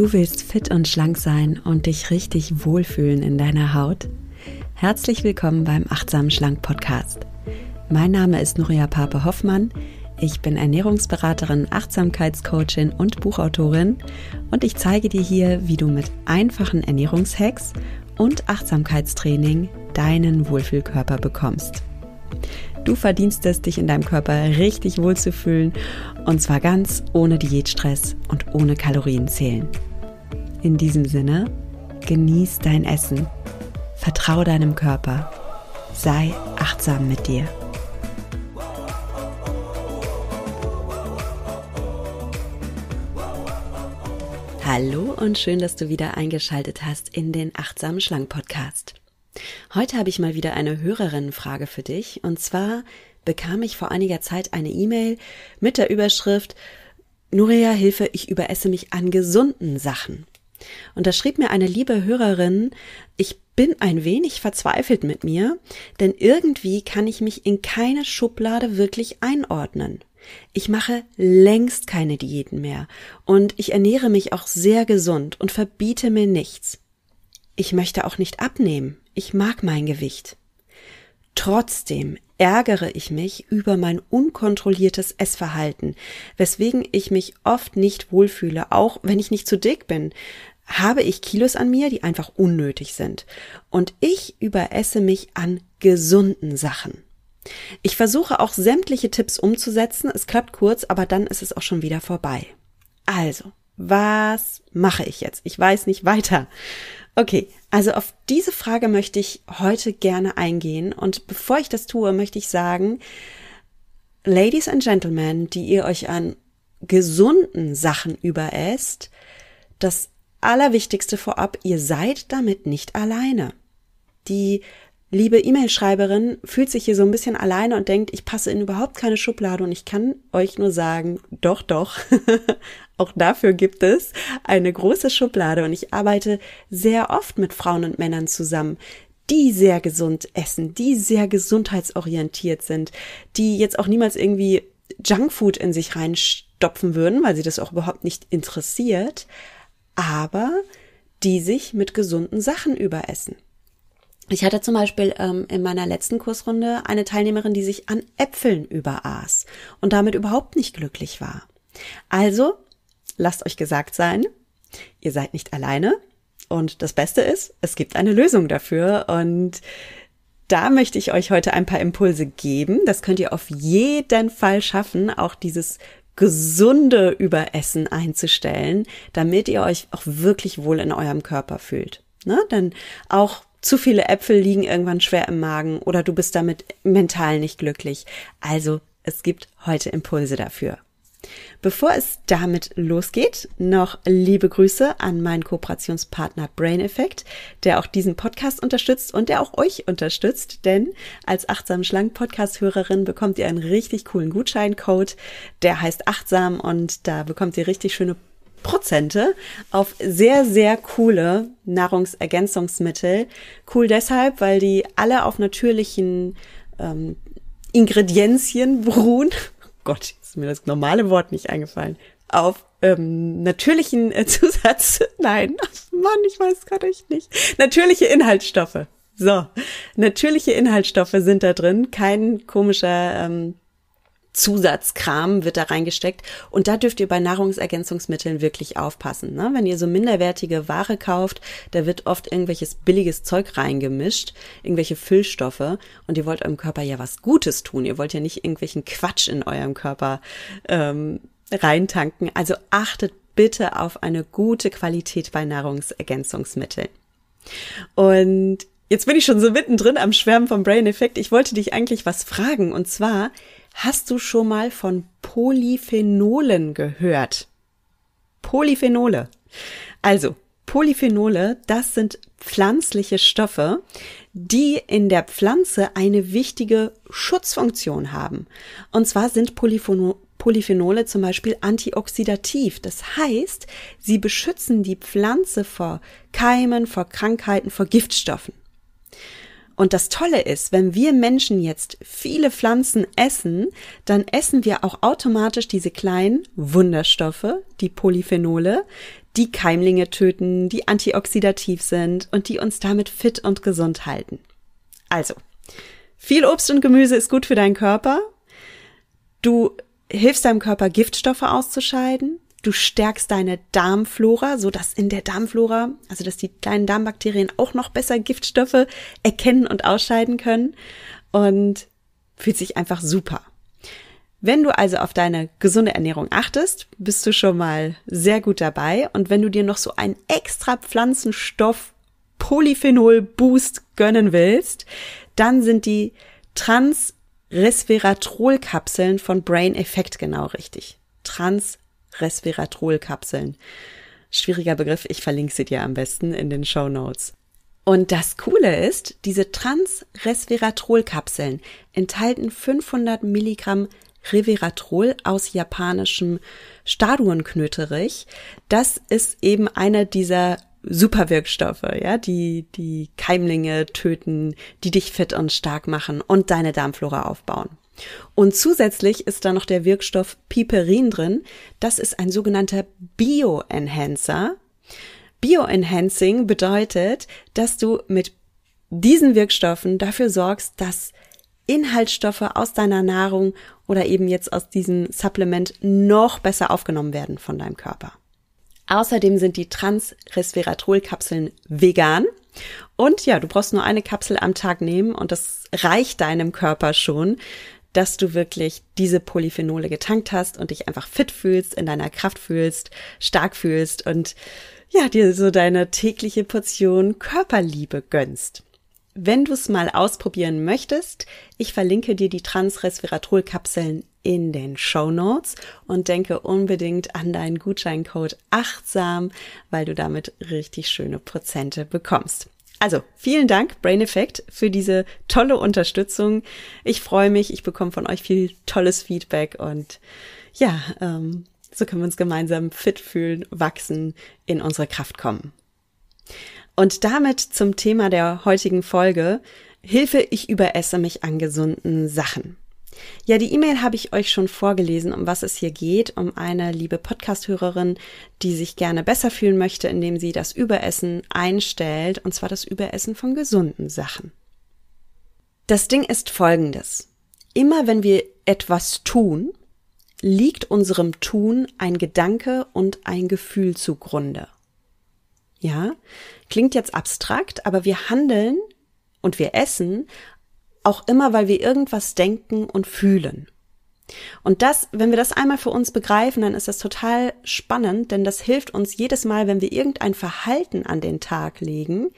Du willst fit und schlank sein und dich richtig wohlfühlen in deiner Haut? Herzlich willkommen beim Achtsamen Schlank Podcast. Mein Name ist Nuria Pape Hoffmann. Ich bin Ernährungsberaterin, Achtsamkeitscoachin und Buchautorin und ich zeige dir hier, wie du mit einfachen Ernährungshacks und Achtsamkeitstraining deinen Wohlfühlkörper bekommst. Du verdienst es, dich in deinem Körper richtig wohlzufühlen und zwar ganz ohne Diätstress und ohne Kalorienzählen. In diesem Sinne, genieß dein Essen, vertrau deinem Körper, sei achtsam mit dir. Hallo und schön, dass du wieder eingeschaltet hast in den Achtsamen Schlank Podcast. Heute habe ich mal wieder eine Hörerinnenfrage für dich und zwar bekam ich vor einiger Zeit eine E-Mail mit der Überschrift Nuria, Hilfe, ich überesse mich an gesunden Sachen. Und da schrieb mir eine liebe Hörerin, ich bin ein wenig verzweifelt mit mir, denn irgendwie kann ich mich in keine Schublade wirklich einordnen. Ich mache längst keine Diäten mehr und ich ernähre mich auch sehr gesund und verbiete mir nichts. Ich möchte auch nicht abnehmen. Ich mag mein Gewicht. Trotzdem ärgere ich mich über mein unkontrolliertes Essverhalten, weswegen ich mich oft nicht wohlfühle, auch wenn ich nicht zu dick bin habe ich Kilos an mir, die einfach unnötig sind. Und ich überesse mich an gesunden Sachen. Ich versuche auch sämtliche Tipps umzusetzen. Es klappt kurz, aber dann ist es auch schon wieder vorbei. Also, was mache ich jetzt? Ich weiß nicht weiter. Okay, also auf diese Frage möchte ich heute gerne eingehen. Und bevor ich das tue, möchte ich sagen, Ladies and Gentlemen, die ihr euch an gesunden Sachen überesst, das Allerwichtigste vorab, ihr seid damit nicht alleine. Die liebe E-Mail-Schreiberin fühlt sich hier so ein bisschen alleine und denkt, ich passe in überhaupt keine Schublade und ich kann euch nur sagen, doch, doch, auch dafür gibt es eine große Schublade und ich arbeite sehr oft mit Frauen und Männern zusammen, die sehr gesund essen, die sehr gesundheitsorientiert sind, die jetzt auch niemals irgendwie Junkfood in sich reinstopfen würden, weil sie das auch überhaupt nicht interessiert, aber die sich mit gesunden Sachen überessen. Ich hatte zum Beispiel ähm, in meiner letzten Kursrunde eine Teilnehmerin, die sich an Äpfeln überaß und damit überhaupt nicht glücklich war. Also, lasst euch gesagt sein, ihr seid nicht alleine und das Beste ist, es gibt eine Lösung dafür und da möchte ich euch heute ein paar Impulse geben. Das könnt ihr auf jeden Fall schaffen, auch dieses gesunde Überessen einzustellen, damit ihr euch auch wirklich wohl in eurem Körper fühlt. Ne? Denn auch zu viele Äpfel liegen irgendwann schwer im Magen oder du bist damit mental nicht glücklich. Also es gibt heute Impulse dafür. Bevor es damit losgeht, noch liebe Grüße an meinen Kooperationspartner Brain Effect, der auch diesen Podcast unterstützt und der auch euch unterstützt, denn als achtsam schlank Podcast Hörerin bekommt ihr einen richtig coolen Gutscheincode, der heißt achtsam und da bekommt ihr richtig schöne Prozente auf sehr, sehr coole Nahrungsergänzungsmittel. Cool deshalb, weil die alle auf natürlichen ähm, Ingredienzien beruhen Gott, ist mir das normale Wort nicht eingefallen, auf ähm, natürlichen äh, Zusatz, nein, Mann, ich weiß gerade echt nicht, natürliche Inhaltsstoffe. So, natürliche Inhaltsstoffe sind da drin, kein komischer ähm, Zusatzkram wird da reingesteckt. Und da dürft ihr bei Nahrungsergänzungsmitteln wirklich aufpassen. Ne? Wenn ihr so minderwertige Ware kauft, da wird oft irgendwelches billiges Zeug reingemischt, irgendwelche Füllstoffe. Und ihr wollt eurem Körper ja was Gutes tun. Ihr wollt ja nicht irgendwelchen Quatsch in eurem Körper ähm, reintanken. Also achtet bitte auf eine gute Qualität bei Nahrungsergänzungsmitteln. Und Jetzt bin ich schon so mittendrin am Schwärmen vom Brain Effect. Ich wollte dich eigentlich was fragen. Und zwar, Hast du schon mal von Polyphenolen gehört? Polyphenole. Also, Polyphenole, das sind pflanzliche Stoffe, die in der Pflanze eine wichtige Schutzfunktion haben. Und zwar sind Polypheno Polyphenole zum Beispiel antioxidativ. Das heißt, sie beschützen die Pflanze vor Keimen, vor Krankheiten, vor Giftstoffen. Und das Tolle ist, wenn wir Menschen jetzt viele Pflanzen essen, dann essen wir auch automatisch diese kleinen Wunderstoffe, die Polyphenole, die Keimlinge töten, die antioxidativ sind und die uns damit fit und gesund halten. Also, viel Obst und Gemüse ist gut für deinen Körper. Du hilfst deinem Körper, Giftstoffe auszuscheiden. Du stärkst deine Darmflora, so dass in der Darmflora, also dass die kleinen Darmbakterien auch noch besser Giftstoffe erkennen und ausscheiden können und fühlt sich einfach super. Wenn du also auf deine gesunde Ernährung achtest, bist du schon mal sehr gut dabei. Und wenn du dir noch so einen extra Pflanzenstoff Polyphenol Boost gönnen willst, dann sind die Trans Resveratrol Kapseln von Brain Effect genau richtig. Trans Resveratrol-Kapseln. Schwieriger Begriff, ich verlinke sie dir am besten in den Show Notes. Und das Coole ist, diese Trans-Resveratrol-Kapseln enthalten 500 Milligramm Reveratrol aus japanischem Staduenknöterich. Das ist eben einer dieser Superwirkstoffe, ja, die die Keimlinge töten, die dich fit und stark machen und deine Darmflora aufbauen. Und zusätzlich ist da noch der Wirkstoff Piperin drin. Das ist ein sogenannter Bioenhancer. Bioenhancing bedeutet, dass du mit diesen Wirkstoffen dafür sorgst, dass Inhaltsstoffe aus deiner Nahrung oder eben jetzt aus diesem Supplement noch besser aufgenommen werden von deinem Körper. Außerdem sind die transresveratrol kapseln vegan. Und ja, du brauchst nur eine Kapsel am Tag nehmen und das reicht deinem Körper schon, dass du wirklich diese Polyphenole getankt hast und dich einfach fit fühlst, in deiner Kraft fühlst, stark fühlst und ja, dir so deine tägliche Portion Körperliebe gönnst. Wenn du es mal ausprobieren möchtest, ich verlinke dir die Transresveratrol-Kapseln in den Show Notes und denke unbedingt an deinen Gutscheincode achtsam, weil du damit richtig schöne Prozente bekommst. Also, vielen Dank, Brain Effect, für diese tolle Unterstützung. Ich freue mich, ich bekomme von euch viel tolles Feedback und ja, ähm, so können wir uns gemeinsam fit fühlen, wachsen, in unsere Kraft kommen. Und damit zum Thema der heutigen Folge. Hilfe, ich überesse mich an gesunden Sachen. Ja, die E-Mail habe ich euch schon vorgelesen, um was es hier geht, um eine liebe Podcast-Hörerin, die sich gerne besser fühlen möchte, indem sie das Überessen einstellt, und zwar das Überessen von gesunden Sachen. Das Ding ist folgendes. Immer wenn wir etwas tun, liegt unserem Tun ein Gedanke und ein Gefühl zugrunde. Ja, klingt jetzt abstrakt, aber wir handeln und wir essen auch immer, weil wir irgendwas denken und fühlen. Und das, wenn wir das einmal für uns begreifen, dann ist das total spannend, denn das hilft uns jedes Mal, wenn wir irgendein Verhalten an den Tag legen,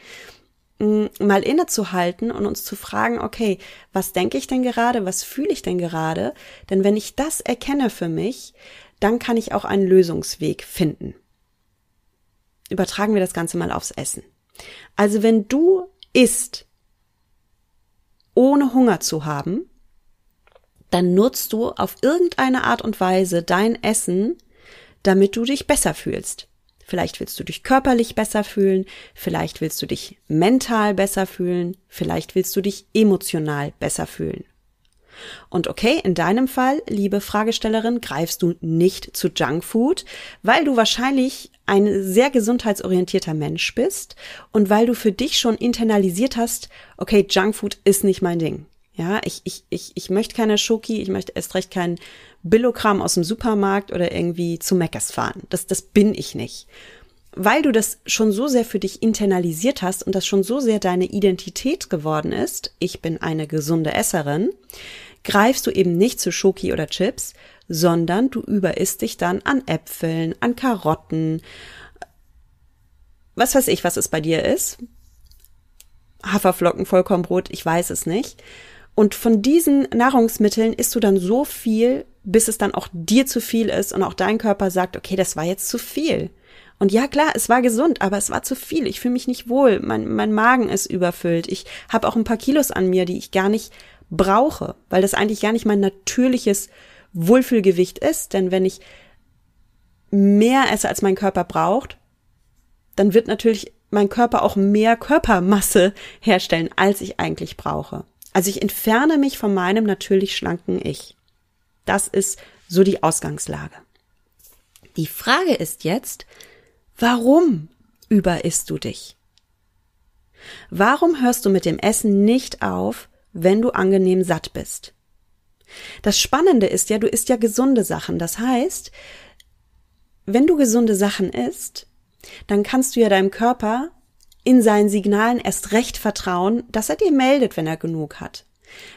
mal innezuhalten und uns zu fragen, okay, was denke ich denn gerade, was fühle ich denn gerade? Denn wenn ich das erkenne für mich, dann kann ich auch einen Lösungsweg finden. Übertragen wir das Ganze mal aufs Essen. Also wenn du isst, ohne Hunger zu haben, dann nutzt du auf irgendeine Art und Weise dein Essen, damit du dich besser fühlst. Vielleicht willst du dich körperlich besser fühlen, vielleicht willst du dich mental besser fühlen, vielleicht willst du dich emotional besser fühlen. Und okay, in deinem Fall, liebe Fragestellerin, greifst du nicht zu Junkfood, weil du wahrscheinlich ein sehr gesundheitsorientierter Mensch bist und weil du für dich schon internalisiert hast, okay, Junkfood ist nicht mein Ding. Ja, ich, ich, ich, ich möchte keine Schoki, ich möchte erst recht keinen Billokram aus dem Supermarkt oder irgendwie zu Meckers fahren. Das, das bin ich nicht. Weil du das schon so sehr für dich internalisiert hast und das schon so sehr deine Identität geworden ist, ich bin eine gesunde Esserin, greifst du eben nicht zu Schoki oder Chips, sondern du überisst dich dann an Äpfeln, an Karotten, was weiß ich, was es bei dir ist. Haferflocken, Vollkornbrot, ich weiß es nicht. Und von diesen Nahrungsmitteln isst du dann so viel, bis es dann auch dir zu viel ist und auch dein Körper sagt, okay, das war jetzt zu viel. Und ja, klar, es war gesund, aber es war zu viel. Ich fühle mich nicht wohl. Mein, mein Magen ist überfüllt. Ich habe auch ein paar Kilos an mir, die ich gar nicht brauche, weil das eigentlich gar nicht mein natürliches Wohlfühlgewicht ist. Denn wenn ich mehr esse, als mein Körper braucht, dann wird natürlich mein Körper auch mehr Körpermasse herstellen, als ich eigentlich brauche. Also ich entferne mich von meinem natürlich schlanken Ich. Das ist so die Ausgangslage. Die Frage ist jetzt, warum überisst du dich? Warum hörst du mit dem Essen nicht auf, wenn du angenehm satt bist. Das Spannende ist ja, du isst ja gesunde Sachen. Das heißt, wenn du gesunde Sachen isst, dann kannst du ja deinem Körper in seinen Signalen erst recht vertrauen, dass er dir meldet, wenn er genug hat.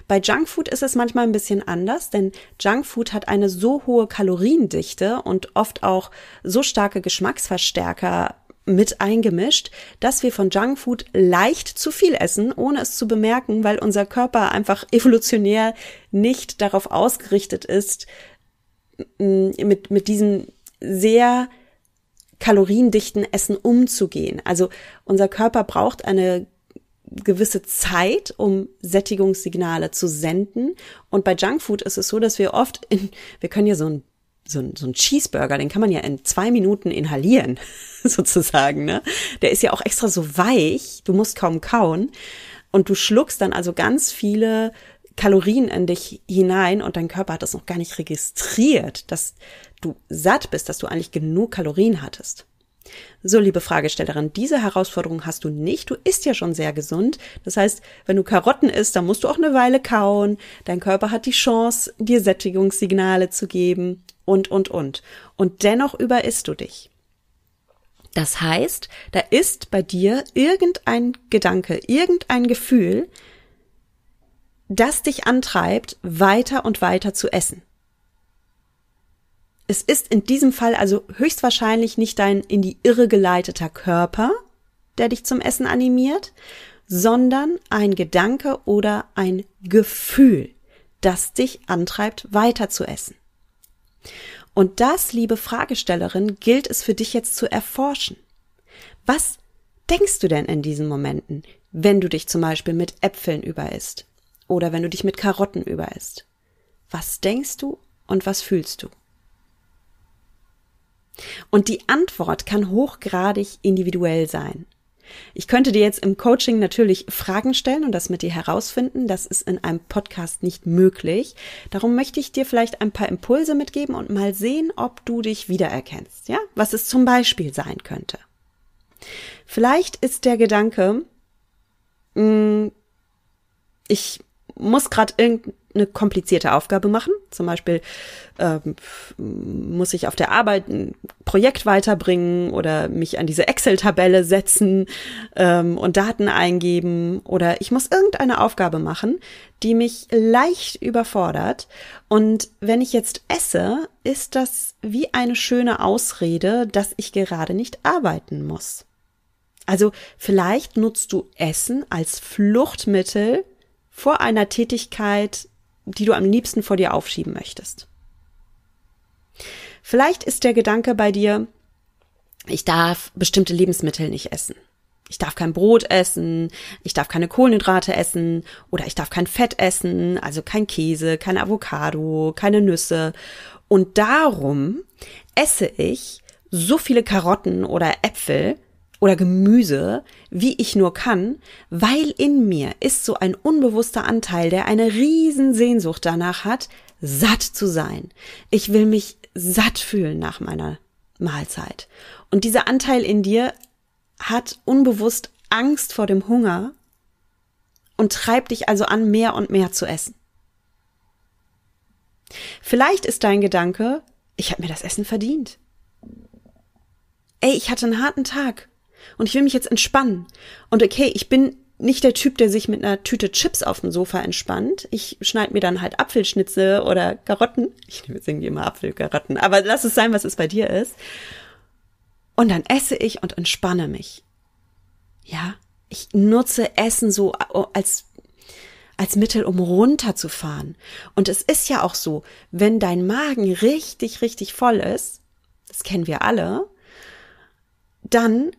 Bei Junkfood ist es manchmal ein bisschen anders, denn Junkfood hat eine so hohe Kaloriendichte und oft auch so starke Geschmacksverstärker mit eingemischt, dass wir von Junkfood leicht zu viel essen, ohne es zu bemerken, weil unser Körper einfach evolutionär nicht darauf ausgerichtet ist, mit, mit diesem sehr kaloriendichten Essen umzugehen. Also unser Körper braucht eine gewisse Zeit, um Sättigungssignale zu senden. Und bei Junkfood ist es so, dass wir oft in, wir können ja so ein so ein, so ein Cheeseburger, den kann man ja in zwei Minuten inhalieren, sozusagen. Ne? Der ist ja auch extra so weich, du musst kaum kauen. Und du schluckst dann also ganz viele Kalorien in dich hinein und dein Körper hat das noch gar nicht registriert, dass du satt bist, dass du eigentlich genug Kalorien hattest. So, liebe Fragestellerin, diese Herausforderung hast du nicht. Du isst ja schon sehr gesund. Das heißt, wenn du Karotten isst, dann musst du auch eine Weile kauen. Dein Körper hat die Chance, dir Sättigungssignale zu geben und, und, und. Und dennoch überisst du dich. Das heißt, da ist bei dir irgendein Gedanke, irgendein Gefühl, das dich antreibt, weiter und weiter zu essen. Es ist in diesem Fall also höchstwahrscheinlich nicht dein in die Irre geleiteter Körper, der dich zum Essen animiert, sondern ein Gedanke oder ein Gefühl, das dich antreibt, weiter zu essen. Und das, liebe Fragestellerin, gilt es für dich jetzt zu erforschen. Was denkst du denn in diesen Momenten, wenn du dich zum Beispiel mit Äpfeln überisst oder wenn du dich mit Karotten überisst? Was denkst du und was fühlst du? Und die Antwort kann hochgradig individuell sein. Ich könnte dir jetzt im Coaching natürlich Fragen stellen und das mit dir herausfinden. Das ist in einem Podcast nicht möglich. Darum möchte ich dir vielleicht ein paar Impulse mitgeben und mal sehen, ob du dich wiedererkennst. Ja, was es zum Beispiel sein könnte. Vielleicht ist der Gedanke, hm, ich muss gerade irgendein eine komplizierte Aufgabe machen. Zum Beispiel ähm, muss ich auf der Arbeit ein Projekt weiterbringen oder mich an diese Excel-Tabelle setzen ähm, und Daten eingeben oder ich muss irgendeine Aufgabe machen, die mich leicht überfordert. Und wenn ich jetzt esse, ist das wie eine schöne Ausrede, dass ich gerade nicht arbeiten muss. Also vielleicht nutzt du Essen als Fluchtmittel vor einer Tätigkeit, die du am liebsten vor dir aufschieben möchtest. Vielleicht ist der Gedanke bei dir, ich darf bestimmte Lebensmittel nicht essen. Ich darf kein Brot essen, ich darf keine Kohlenhydrate essen oder ich darf kein Fett essen, also kein Käse, kein Avocado, keine Nüsse. Und darum esse ich so viele Karotten oder Äpfel, oder Gemüse, wie ich nur kann, weil in mir ist so ein unbewusster Anteil, der eine riesen Sehnsucht danach hat, satt zu sein. Ich will mich satt fühlen nach meiner Mahlzeit. Und dieser Anteil in dir hat unbewusst Angst vor dem Hunger und treibt dich also an, mehr und mehr zu essen. Vielleicht ist dein Gedanke, ich habe mir das Essen verdient. Ey, ich hatte einen harten Tag und ich will mich jetzt entspannen. Und okay, ich bin nicht der Typ, der sich mit einer Tüte Chips auf dem Sofa entspannt. Ich schneide mir dann halt Apfelschnitze oder Karotten. Ich nehme jetzt irgendwie immer Apfelkarotten, aber lass es sein, was es bei dir ist. Und dann esse ich und entspanne mich. Ja, ich nutze Essen so äh, als als Mittel, um runterzufahren. Und es ist ja auch so, wenn dein Magen richtig, richtig voll ist, das kennen wir alle, dann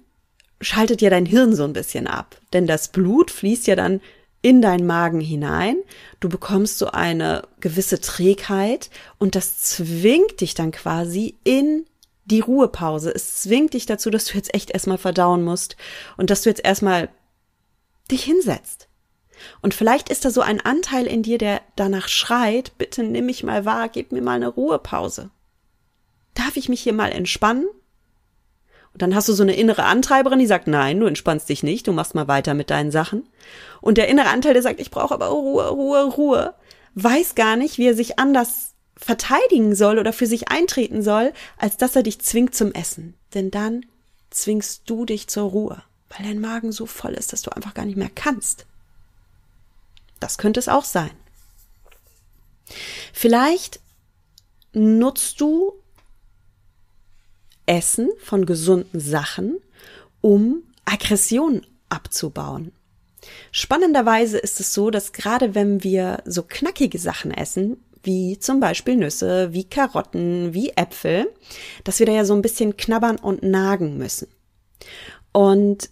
schaltet ja dein Hirn so ein bisschen ab. Denn das Blut fließt ja dann in deinen Magen hinein. Du bekommst so eine gewisse Trägheit und das zwingt dich dann quasi in die Ruhepause. Es zwingt dich dazu, dass du jetzt echt erstmal verdauen musst und dass du jetzt erstmal dich hinsetzt. Und vielleicht ist da so ein Anteil in dir, der danach schreit, bitte nimm mich mal wahr, gib mir mal eine Ruhepause. Darf ich mich hier mal entspannen? Und dann hast du so eine innere Antreiberin, die sagt, nein, du entspannst dich nicht, du machst mal weiter mit deinen Sachen. Und der innere Anteil, der sagt, ich brauche aber Ruhe, Ruhe, Ruhe, weiß gar nicht, wie er sich anders verteidigen soll oder für sich eintreten soll, als dass er dich zwingt zum Essen. Denn dann zwingst du dich zur Ruhe, weil dein Magen so voll ist, dass du einfach gar nicht mehr kannst. Das könnte es auch sein. Vielleicht nutzt du Essen von gesunden Sachen, um Aggression abzubauen. Spannenderweise ist es so, dass gerade wenn wir so knackige Sachen essen, wie zum Beispiel Nüsse, wie Karotten, wie Äpfel, dass wir da ja so ein bisschen knabbern und nagen müssen. Und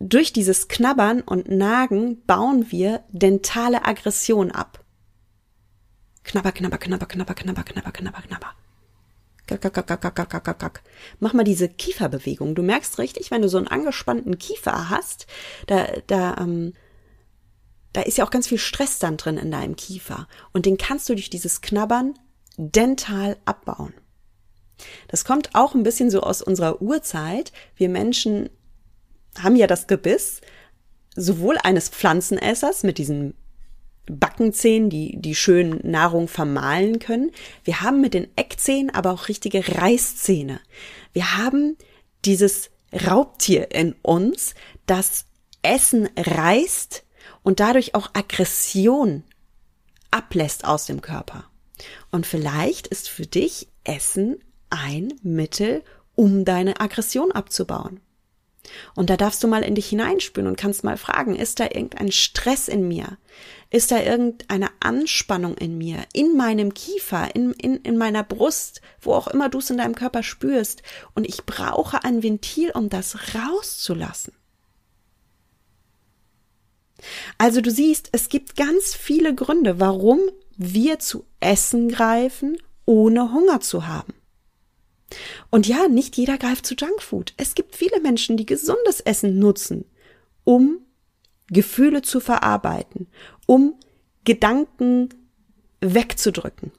durch dieses Knabbern und Nagen bauen wir dentale Aggression ab. Knabber, knabber, knabber, knabber, knabber, knabber, knabber, knabber. Kack, kack, kack, kack, kack, kack, Mach mal diese Kieferbewegung. Du merkst richtig, wenn du so einen angespannten Kiefer hast, da, da, ähm, da ist ja auch ganz viel Stress dann drin in deinem Kiefer. Und den kannst du durch dieses Knabbern dental abbauen. Das kommt auch ein bisschen so aus unserer Urzeit. Wir Menschen haben ja das Gebiss sowohl eines Pflanzenessers mit diesem Backenzähnen, die, die schönen Nahrung vermahlen können. Wir haben mit den Eckzähnen aber auch richtige Reißzähne. Wir haben dieses Raubtier in uns, das Essen reißt und dadurch auch Aggression ablässt aus dem Körper. Und vielleicht ist für dich Essen ein Mittel, um deine Aggression abzubauen. Und da darfst du mal in dich hineinspüren und kannst mal fragen, ist da irgendein Stress in mir? Ist da irgendeine Anspannung in mir, in meinem Kiefer, in, in, in meiner Brust, wo auch immer du es in deinem Körper spürst? Und ich brauche ein Ventil, um das rauszulassen. Also du siehst, es gibt ganz viele Gründe, warum wir zu Essen greifen, ohne Hunger zu haben. Und ja, nicht jeder greift zu Junkfood. Es gibt viele Menschen, die gesundes Essen nutzen, um Gefühle zu verarbeiten, um Gedanken wegzudrücken.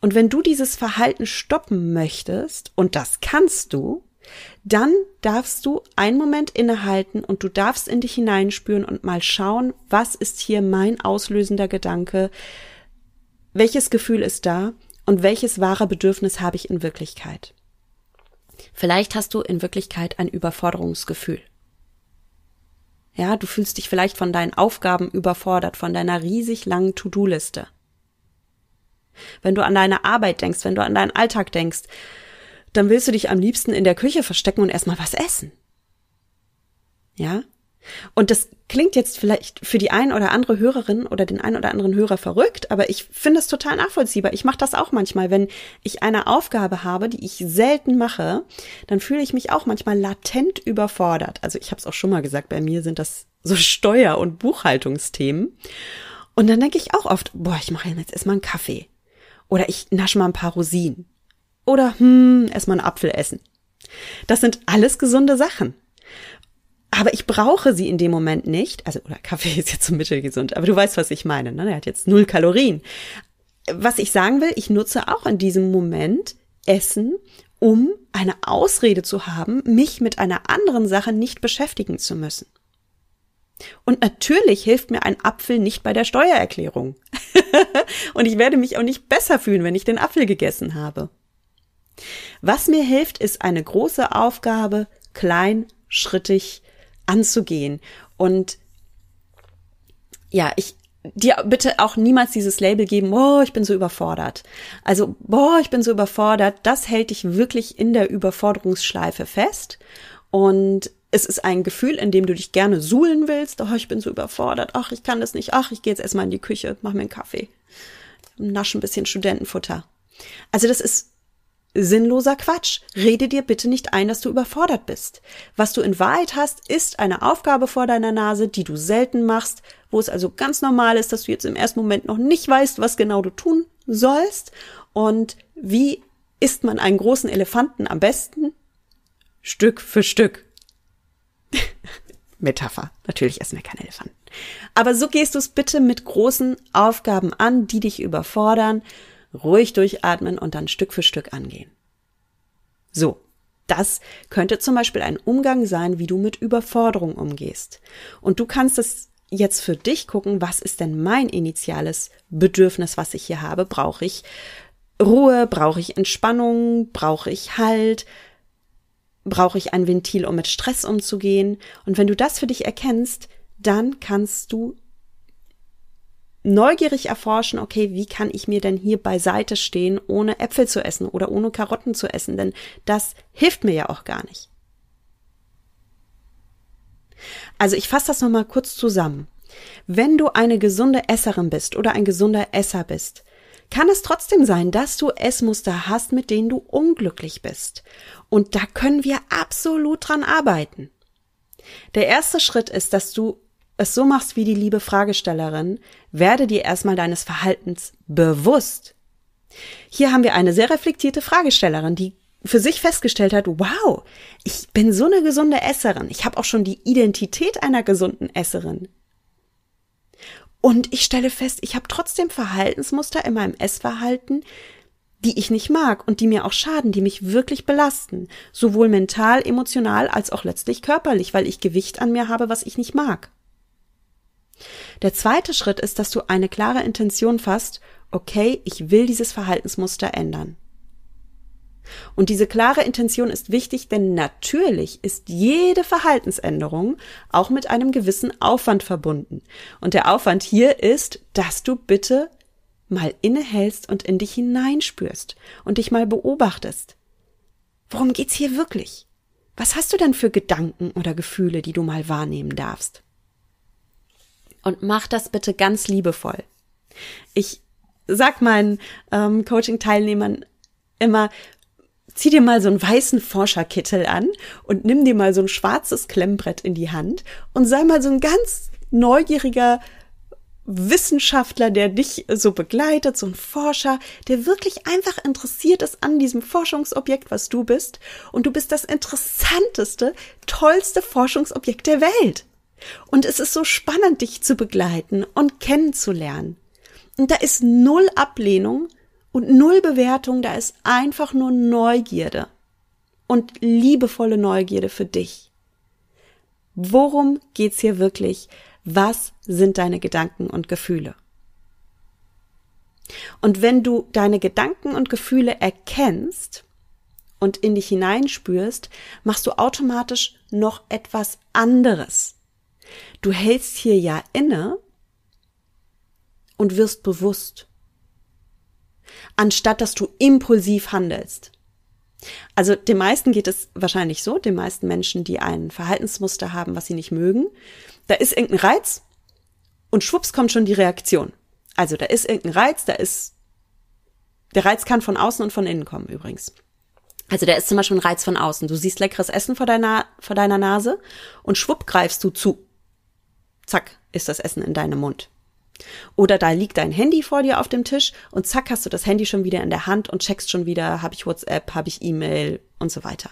Und wenn du dieses Verhalten stoppen möchtest, und das kannst du, dann darfst du einen Moment innehalten und du darfst in dich hineinspüren und mal schauen, was ist hier mein auslösender Gedanke, welches Gefühl ist da und welches wahre Bedürfnis habe ich in Wirklichkeit. Vielleicht hast du in Wirklichkeit ein Überforderungsgefühl. Ja, du fühlst dich vielleicht von deinen Aufgaben überfordert, von deiner riesig langen To-Do-Liste. Wenn du an deine Arbeit denkst, wenn du an deinen Alltag denkst, dann willst du dich am liebsten in der Küche verstecken und erstmal was essen. Ja? Und das klingt jetzt vielleicht für die ein oder andere Hörerin oder den ein oder anderen Hörer verrückt, aber ich finde es total nachvollziehbar. Ich mache das auch manchmal, wenn ich eine Aufgabe habe, die ich selten mache, dann fühle ich mich auch manchmal latent überfordert. Also ich habe es auch schon mal gesagt, bei mir sind das so Steuer- und Buchhaltungsthemen. Und dann denke ich auch oft, boah, ich mache jetzt erstmal einen Kaffee. Oder ich nasche mal ein paar Rosinen. Oder hm, erstmal einen Apfel essen. Das sind alles gesunde Sachen aber ich brauche sie in dem Moment nicht. Also, oder Kaffee ist jetzt so mittelgesund, aber du weißt, was ich meine. Ne? Er hat jetzt null Kalorien. Was ich sagen will, ich nutze auch in diesem Moment Essen, um eine Ausrede zu haben, mich mit einer anderen Sache nicht beschäftigen zu müssen. Und natürlich hilft mir ein Apfel nicht bei der Steuererklärung. und ich werde mich auch nicht besser fühlen, wenn ich den Apfel gegessen habe. Was mir hilft, ist eine große Aufgabe klein, schrittig, anzugehen. Und ja, ich dir bitte auch niemals dieses Label geben, oh, ich bin so überfordert. Also, boah, ich bin so überfordert, das hält dich wirklich in der Überforderungsschleife fest. Und es ist ein Gefühl, in dem du dich gerne suhlen willst. Oh, ich bin so überfordert. Ach, ich kann das nicht. Ach, ich gehe jetzt erstmal in die Küche, mach mir einen Kaffee. Nasch ein bisschen Studentenfutter. Also das ist Sinnloser Quatsch. Rede dir bitte nicht ein, dass du überfordert bist. Was du in Wahrheit hast, ist eine Aufgabe vor deiner Nase, die du selten machst, wo es also ganz normal ist, dass du jetzt im ersten Moment noch nicht weißt, was genau du tun sollst. Und wie isst man einen großen Elefanten am besten? Stück für Stück. Metapher. Natürlich essen wir keinen Elefanten. Aber so gehst du es bitte mit großen Aufgaben an, die dich überfordern ruhig durchatmen und dann Stück für Stück angehen. So. Das könnte zum Beispiel ein Umgang sein, wie du mit Überforderung umgehst. Und du kannst es jetzt für dich gucken, was ist denn mein initiales Bedürfnis, was ich hier habe? Brauche ich Ruhe? Brauche ich Entspannung? Brauche ich Halt? Brauche ich ein Ventil, um mit Stress umzugehen? Und wenn du das für dich erkennst, dann kannst du neugierig erforschen, okay, wie kann ich mir denn hier beiseite stehen, ohne Äpfel zu essen oder ohne Karotten zu essen, denn das hilft mir ja auch gar nicht. Also ich fasse das nochmal kurz zusammen. Wenn du eine gesunde Esserin bist oder ein gesunder Esser bist, kann es trotzdem sein, dass du Essmuster hast, mit denen du unglücklich bist. Und da können wir absolut dran arbeiten. Der erste Schritt ist, dass du es so machst wie die liebe Fragestellerin, werde dir erstmal deines Verhaltens bewusst. Hier haben wir eine sehr reflektierte Fragestellerin, die für sich festgestellt hat, wow, ich bin so eine gesunde Esserin. Ich habe auch schon die Identität einer gesunden Esserin. Und ich stelle fest, ich habe trotzdem Verhaltensmuster in meinem Essverhalten, die ich nicht mag und die mir auch schaden, die mich wirklich belasten, sowohl mental, emotional als auch letztlich körperlich, weil ich Gewicht an mir habe, was ich nicht mag. Der zweite Schritt ist, dass du eine klare Intention fasst, okay, ich will dieses Verhaltensmuster ändern. Und diese klare Intention ist wichtig, denn natürlich ist jede Verhaltensänderung auch mit einem gewissen Aufwand verbunden. Und der Aufwand hier ist, dass du bitte mal innehältst und in dich hineinspürst und dich mal beobachtest. Worum geht's hier wirklich? Was hast du denn für Gedanken oder Gefühle, die du mal wahrnehmen darfst? und mach das bitte ganz liebevoll. Ich sag meinen ähm, Coaching-Teilnehmern immer, zieh dir mal so einen weißen Forscherkittel an und nimm dir mal so ein schwarzes Klemmbrett in die Hand und sei mal so ein ganz neugieriger Wissenschaftler, der dich so begleitet, so ein Forscher, der wirklich einfach interessiert ist an diesem Forschungsobjekt, was du bist. Und du bist das interessanteste, tollste Forschungsobjekt der Welt. Und es ist so spannend, dich zu begleiten und kennenzulernen. Und da ist null Ablehnung und null Bewertung, da ist einfach nur Neugierde und liebevolle Neugierde für dich. Worum geht's hier wirklich? Was sind deine Gedanken und Gefühle? Und wenn du deine Gedanken und Gefühle erkennst und in dich hineinspürst, machst du automatisch noch etwas anderes. Du hältst hier ja inne und wirst bewusst, anstatt dass du impulsiv handelst. Also den meisten geht es wahrscheinlich so, den meisten Menschen, die ein Verhaltensmuster haben, was sie nicht mögen, da ist irgendein Reiz und schwupps kommt schon die Reaktion. Also da ist irgendein Reiz, da ist der Reiz kann von außen und von innen kommen übrigens. Also da ist zum Beispiel ein Reiz von außen. Du siehst leckeres Essen vor deiner, vor deiner Nase und schwupp greifst du zu zack, ist das Essen in deinem Mund. Oder da liegt dein Handy vor dir auf dem Tisch und zack hast du das Handy schon wieder in der Hand und checkst schon wieder, habe ich WhatsApp, habe ich E-Mail und so weiter.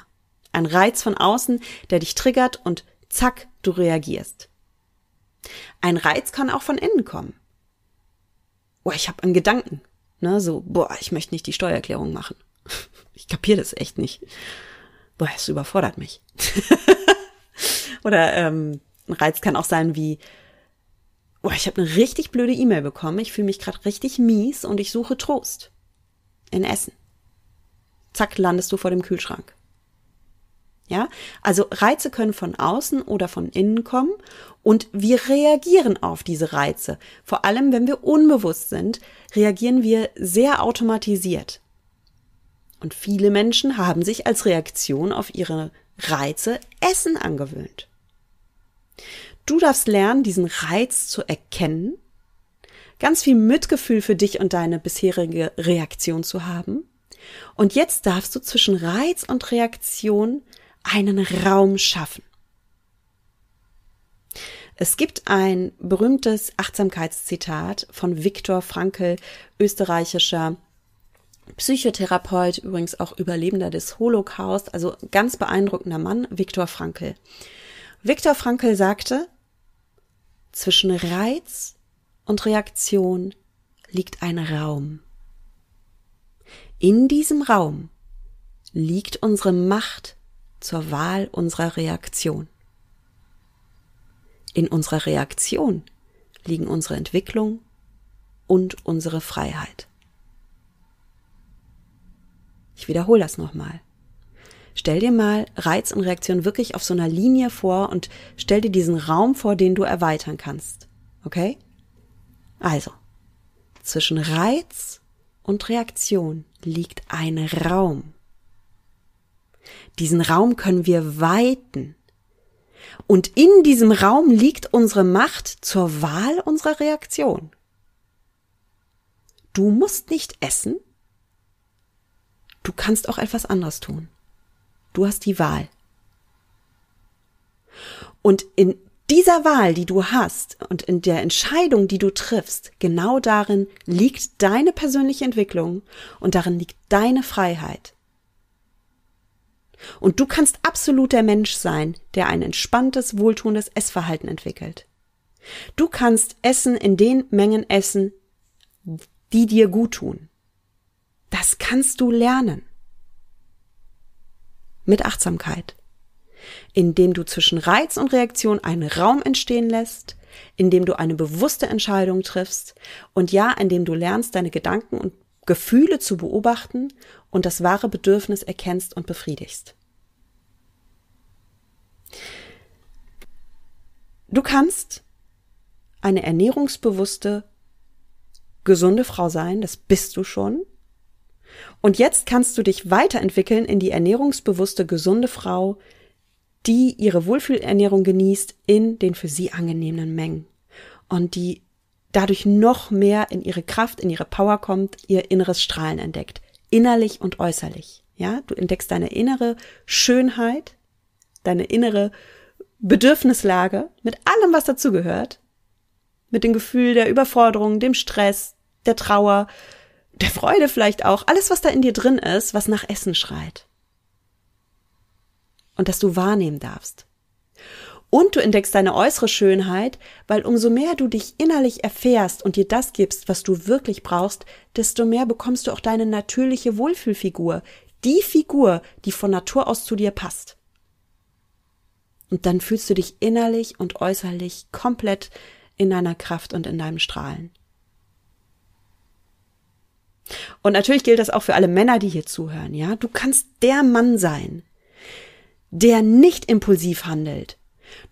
Ein Reiz von außen, der dich triggert und zack, du reagierst. Ein Reiz kann auch von innen kommen. Boah, ich habe einen Gedanken. Ne, so, boah, ich möchte nicht die Steuererklärung machen. Ich kapier das echt nicht. Boah, es überfordert mich. Oder ähm, ein Reiz kann auch sein wie, oh, ich habe eine richtig blöde E-Mail bekommen, ich fühle mich gerade richtig mies und ich suche Trost in Essen. Zack, landest du vor dem Kühlschrank. Ja, also Reize können von außen oder von innen kommen und wir reagieren auf diese Reize. Vor allem, wenn wir unbewusst sind, reagieren wir sehr automatisiert. Und viele Menschen haben sich als Reaktion auf ihre Reize Essen angewöhnt. Du darfst lernen, diesen Reiz zu erkennen, ganz viel Mitgefühl für dich und deine bisherige Reaktion zu haben. Und jetzt darfst du zwischen Reiz und Reaktion einen Raum schaffen. Es gibt ein berühmtes Achtsamkeitszitat von Viktor Frankl, österreichischer Psychotherapeut, übrigens auch Überlebender des Holocaust, also ganz beeindruckender Mann, Viktor Frankl. Viktor Frankl sagte, zwischen Reiz und Reaktion liegt ein Raum. In diesem Raum liegt unsere Macht zur Wahl unserer Reaktion. In unserer Reaktion liegen unsere Entwicklung und unsere Freiheit. Ich wiederhole das nochmal. Stell dir mal Reiz und Reaktion wirklich auf so einer Linie vor und stell dir diesen Raum vor, den du erweitern kannst. Okay? Also, zwischen Reiz und Reaktion liegt ein Raum. Diesen Raum können wir weiten. Und in diesem Raum liegt unsere Macht zur Wahl unserer Reaktion. Du musst nicht essen. Du kannst auch etwas anderes tun. Du hast die Wahl. Und in dieser Wahl, die du hast und in der Entscheidung, die du triffst, genau darin liegt deine persönliche Entwicklung und darin liegt deine Freiheit. Und du kannst absolut der Mensch sein, der ein entspanntes, wohltuendes Essverhalten entwickelt. Du kannst Essen in den Mengen essen, die dir gut tun. Das kannst du lernen mit Achtsamkeit, indem du zwischen Reiz und Reaktion einen Raum entstehen lässt, indem du eine bewusste Entscheidung triffst und ja, indem du lernst, deine Gedanken und Gefühle zu beobachten und das wahre Bedürfnis erkennst und befriedigst. Du kannst eine ernährungsbewusste, gesunde Frau sein, das bist du schon. Und jetzt kannst du dich weiterentwickeln in die ernährungsbewusste, gesunde Frau, die ihre Wohlfühlernährung genießt in den für sie angenehmen Mengen und die dadurch noch mehr in ihre Kraft, in ihre Power kommt, ihr inneres Strahlen entdeckt, innerlich und äußerlich. Ja, du entdeckst deine innere Schönheit, deine innere Bedürfnislage mit allem, was dazugehört, mit dem Gefühl der Überforderung, dem Stress, der Trauer, der Freude vielleicht auch, alles, was da in dir drin ist, was nach Essen schreit. Und dass du wahrnehmen darfst. Und du entdeckst deine äußere Schönheit, weil umso mehr du dich innerlich erfährst und dir das gibst, was du wirklich brauchst, desto mehr bekommst du auch deine natürliche Wohlfühlfigur, die Figur, die von Natur aus zu dir passt. Und dann fühlst du dich innerlich und äußerlich komplett in deiner Kraft und in deinem Strahlen. Und natürlich gilt das auch für alle Männer, die hier zuhören, ja? Du kannst der Mann sein, der nicht impulsiv handelt.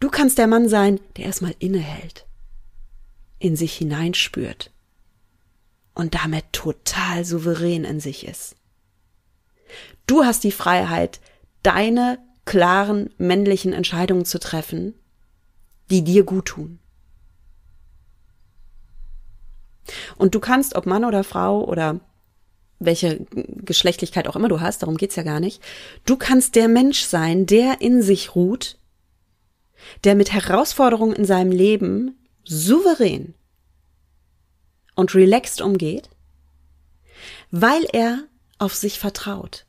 Du kannst der Mann sein, der erstmal innehält, in sich hineinspürt und damit total souverän in sich ist. Du hast die Freiheit, deine klaren männlichen Entscheidungen zu treffen, die dir gut tun. Und du kannst, ob Mann oder Frau oder welche Geschlechtlichkeit auch immer du hast, darum geht's ja gar nicht, du kannst der Mensch sein, der in sich ruht, der mit Herausforderungen in seinem Leben souverän und relaxed umgeht, weil er auf sich vertraut.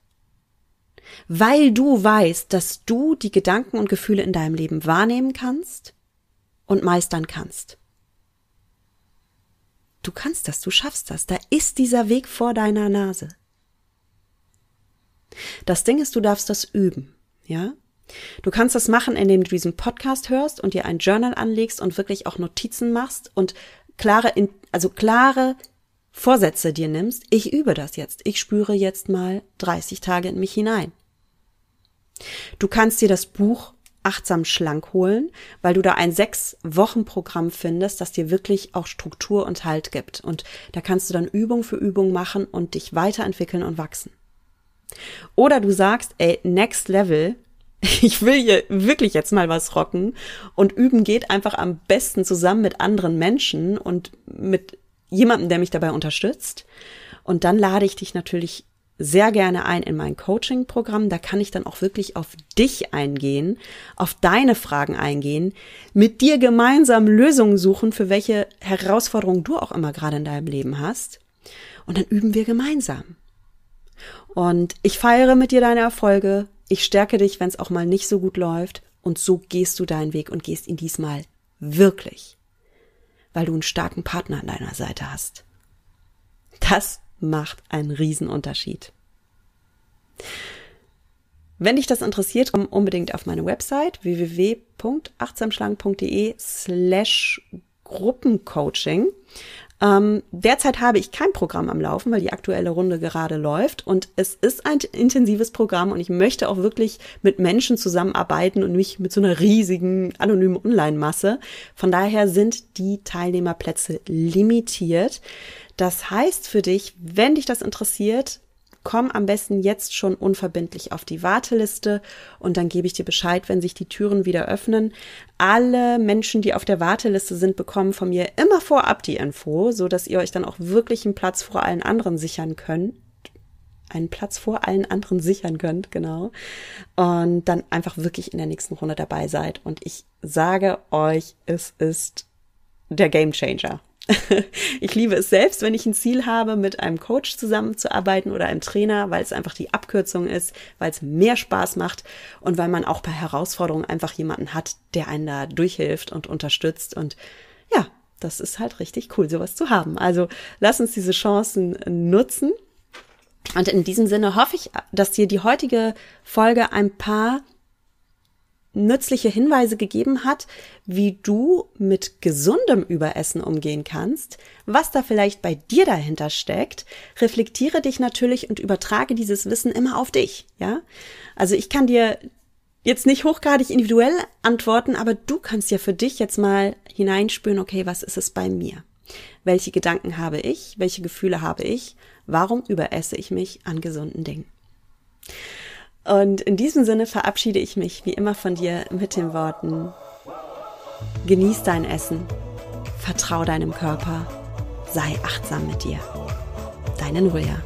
Weil du weißt, dass du die Gedanken und Gefühle in deinem Leben wahrnehmen kannst und meistern kannst. Du kannst das, du schaffst das. Da ist dieser Weg vor deiner Nase. Das Ding ist, du darfst das üben, ja? Du kannst das machen, indem du diesen Podcast hörst und dir ein Journal anlegst und wirklich auch Notizen machst und klare, also klare Vorsätze dir nimmst. Ich übe das jetzt. Ich spüre jetzt mal 30 Tage in mich hinein. Du kannst dir das Buch achtsam schlank holen, weil du da ein sechs Wochen Programm findest, das dir wirklich auch Struktur und Halt gibt. Und da kannst du dann Übung für Übung machen und dich weiterentwickeln und wachsen. Oder du sagst, ey, next level, ich will hier wirklich jetzt mal was rocken und üben geht einfach am besten zusammen mit anderen Menschen und mit jemandem, der mich dabei unterstützt. Und dann lade ich dich natürlich sehr gerne ein in mein Coaching-Programm. Da kann ich dann auch wirklich auf dich eingehen, auf deine Fragen eingehen, mit dir gemeinsam Lösungen suchen, für welche Herausforderungen du auch immer gerade in deinem Leben hast. Und dann üben wir gemeinsam. Und ich feiere mit dir deine Erfolge. Ich stärke dich, wenn es auch mal nicht so gut läuft. Und so gehst du deinen Weg und gehst ihn diesmal wirklich, weil du einen starken Partner an deiner Seite hast. Das macht einen Riesenunterschied. Wenn dich das interessiert, komm unbedingt auf meine Website www.achtsamschlangen.de slash Gruppencoaching. Ähm, derzeit habe ich kein Programm am Laufen, weil die aktuelle Runde gerade läuft und es ist ein intensives Programm und ich möchte auch wirklich mit Menschen zusammenarbeiten und nicht mit so einer riesigen anonymen Online-Masse. Von daher sind die Teilnehmerplätze limitiert. Das heißt für dich, wenn dich das interessiert, komm am besten jetzt schon unverbindlich auf die Warteliste und dann gebe ich dir Bescheid, wenn sich die Türen wieder öffnen. Alle Menschen, die auf der Warteliste sind, bekommen von mir immer vorab die Info, so dass ihr euch dann auch wirklich einen Platz vor allen anderen sichern könnt einen Platz vor allen anderen sichern könnt, genau. Und dann einfach wirklich in der nächsten Runde dabei seid. Und ich sage euch, es ist der Game Changer. ich liebe es selbst, wenn ich ein Ziel habe, mit einem Coach zusammenzuarbeiten oder einem Trainer, weil es einfach die Abkürzung ist, weil es mehr Spaß macht und weil man auch bei Herausforderungen einfach jemanden hat, der einen da durchhilft und unterstützt. Und ja, das ist halt richtig cool, sowas zu haben. Also lass uns diese Chancen nutzen. Und in diesem Sinne hoffe ich, dass dir die heutige Folge ein paar nützliche Hinweise gegeben hat, wie du mit gesundem Überessen umgehen kannst, was da vielleicht bei dir dahinter steckt, reflektiere dich natürlich und übertrage dieses Wissen immer auf dich, ja? Also ich kann dir jetzt nicht hochgradig individuell antworten, aber du kannst ja für dich jetzt mal hineinspüren, okay, was ist es bei mir? Welche Gedanken habe ich? Welche Gefühle habe ich? Warum überesse ich mich an gesunden Dingen? Und in diesem Sinne verabschiede ich mich wie immer von dir mit den Worten: Genieß dein Essen, vertrau deinem Körper, sei achtsam mit dir. Deine Nuria.